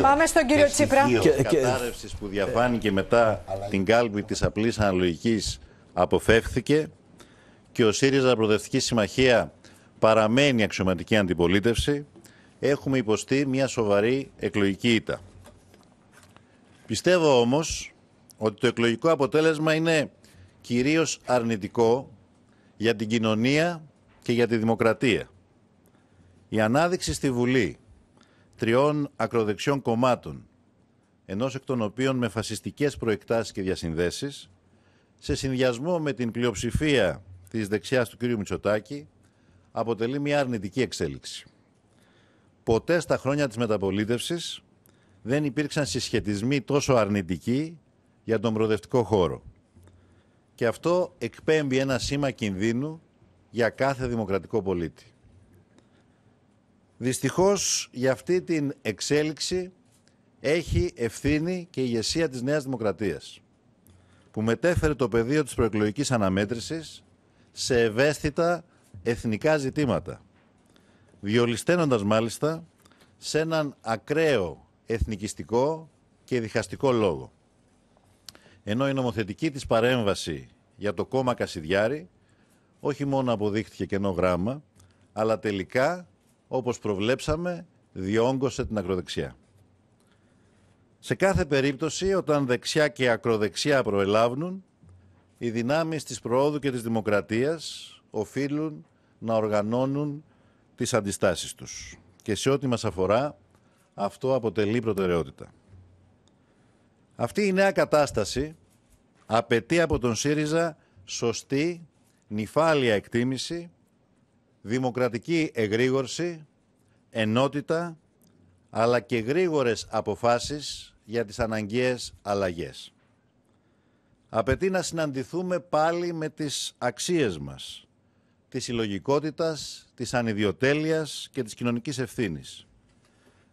Πάμε στον κύριο Τσίπρα. Και, κατάρρευση που διαφάνηκε μετά την κάλπη της απλής Αναλογικής αποφεύθηκε και ο ΣΥΡΙΖΑ Προτευτική Συμμαχία παραμένει αξιωματική αντιπολίτευση. Έχουμε υποστεί μια σοβαρή εκλογική ήττα. Πιστεύω όμως ότι το εκλογικό αποτέλεσμα είναι κυρίως αρνητικό για την κοινωνία και για τη δημοκρατία. Η ανάδειξη στη Βουλή τριών ακροδεξιών κομμάτων, ενός εκ των οποίων με φασιστικές προεκτάσεις και διασυνδέσεις, σε συνδυασμό με την πλειοψηφία της δεξιάς του κ. Μητσοτάκη, αποτελεί μια αρνητική εξέλιξη. Ποτέ στα χρόνια της μεταπολίτευσης δεν υπήρξαν συσχετισμοί τόσο αρνητικοί για τον προοδευτικό χώρο. Και αυτό εκπέμπει ένα σήμα κινδύνου για κάθε δημοκρατικό πολίτη. Δυστυχώς για αυτή την εξέλιξη έχει ευθύνη και η ηγεσία της Νέας Δημοκρατίας που μετέφερε το πεδίο της προεκλογικής αναμέτρησης σε ευαίσθητα εθνικά ζητήματα διολυσταίνοντας μάλιστα σε έναν ακραίο εθνικιστικό και διχαστικό λόγο. Ενώ η νομοθετική της παρέμβαση για το κόμμα Κασιδιάρη όχι μόνο αποδείχθηκε κενό γράμμα, αλλά τελικά όπως προβλέψαμε, διόγκωσε την ακροδεξιά. Σε κάθε περίπτωση, όταν δεξιά και ακροδεξιά προελάβουν, οι δυνάμεις της προόδου και της δημοκρατίας οφείλουν να οργανώνουν τις αντιστάσεις τους. Και σε ό,τι μας αφορά, αυτό αποτελεί προτεραιότητα. Αυτή η νέα κατάσταση απαιτεί από τον ΣΥΡΙΖΑ σωστή, νυφάλια εκτίμηση δημοκρατική εγρήγορση, ενότητα, αλλά και γρήγορες αποφάσεις για τις αναγκαίες αλλαγές. Απαιτεί να συναντηθούμε πάλι με τις αξίες μας, της συλλογικότητας, της ανιδιοτέλειας και της κοινωνικής ευθύνης.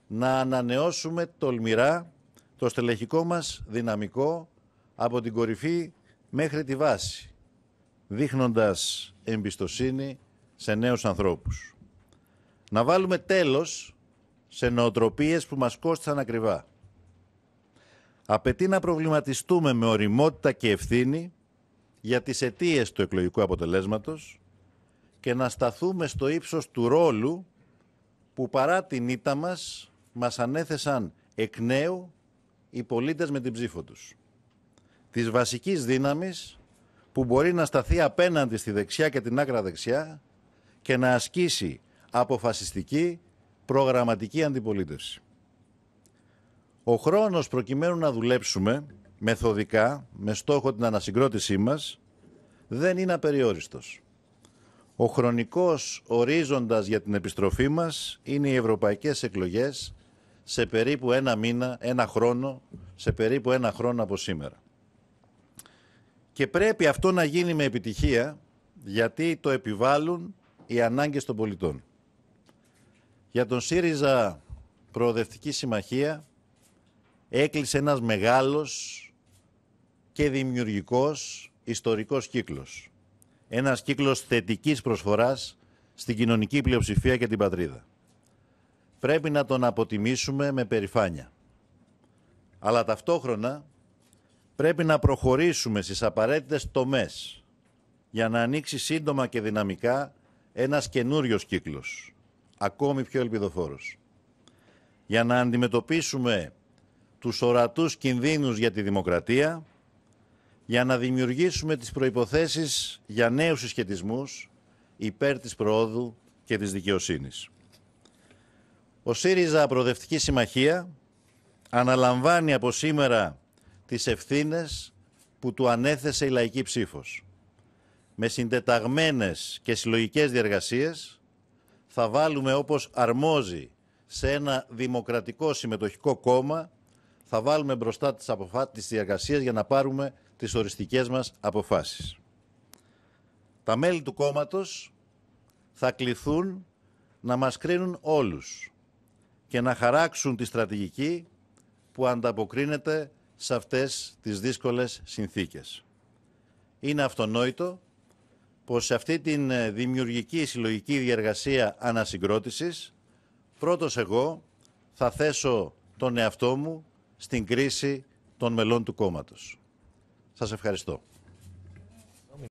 Να ανανεώσουμε τολμηρά το στελεχικό μας δυναμικό από την κορυφή μέχρι τη βάση, δείχνοντας εμπιστοσύνη σε νέους ανθρώπους. Να βάλουμε τέλος σε νοοτροπίες που μας κόστησαν ακριβά. Απαιτεί να προβληματιστούμε με οριμότητα και ευθύνη για τις αιτίες του εκλογικού αποτελέσματος και να σταθούμε στο ύψος του ρόλου που παρά την ήττα μας μας ανέθεσαν εκ νέου οι πολίτες με την ψήφο τους. Της βασικής δύναμης που μπορεί να σταθεί απέναντι στη δεξιά και την άκρα δεξιά και να ασκήσει αποφασιστική προγραμματική αντιπολίτευση. Ο χρόνος προκειμένου να δουλέψουμε μεθοδικά με στόχο την ανασυγκρότησή μας δεν είναι απεριόριστος. Ο χρονικός ορίζοντας για την επιστροφή μας είναι οι ευρωπαϊκές εκλογές σε περίπου ένα μήνα, ένα χρόνο, σε περίπου ένα χρόνο από σήμερα. Και πρέπει αυτό να γίνει με επιτυχία γιατί το επιβάλλουν οι ανάγκες των πολιτών. Για τον ΣΥΡΙΖΑ Προοδευτική Συμμαχία έκλεισε ένας μεγάλος και δημιουργικός ιστορικός κύκλος. Ένας κύκλος θετικής προσφοράς στην κοινωνική πλειοψηφία και την πατρίδα. Πρέπει να τον αποτιμήσουμε με περηφάνεια. Αλλά ταυτόχρονα πρέπει να προχωρήσουμε στις απαραίτητες τομές για να ανοίξει σύντομα και δυναμικά ένας καινούριος κύκλος, ακόμη πιο ελπιδοφόρος. Για να αντιμετωπίσουμε τους ορατούς κινδύνους για τη δημοκρατία, για να δημιουργήσουμε τις προϋποθέσεις για νέους συσχετισμούς υπέρ της προόδου και της δικαιοσύνης. Ο ΣΥΡΙΖΑ Προοδευτική Συμμαχία αναλαμβάνει από σήμερα τις ευθύνες που του ανέθεσε η λαϊκή ψήφος με συντεταγμένες και συλλογικές διεργασίες θα βάλουμε όπως αρμόζει σε ένα δημοκρατικό συμμετοχικό κόμμα θα βάλουμε μπροστά τις, αποφα... τις για να πάρουμε τις οριστικές μας αποφάσεις. Τα μέλη του κόμματος θα κληθούν να μας κρίνουν όλους και να χαράξουν τη στρατηγική που ανταποκρίνεται σε αυτές τις δύσκολες συνθήκες. Είναι αυτονόητο πως σε αυτή την ε, δημιουργική συλλογική διαργασία ανασυγκρότησης πρώτος εγώ θα θέσω τον εαυτό μου στην κρίση των μελών του κόμματος. Σας ευχαριστώ.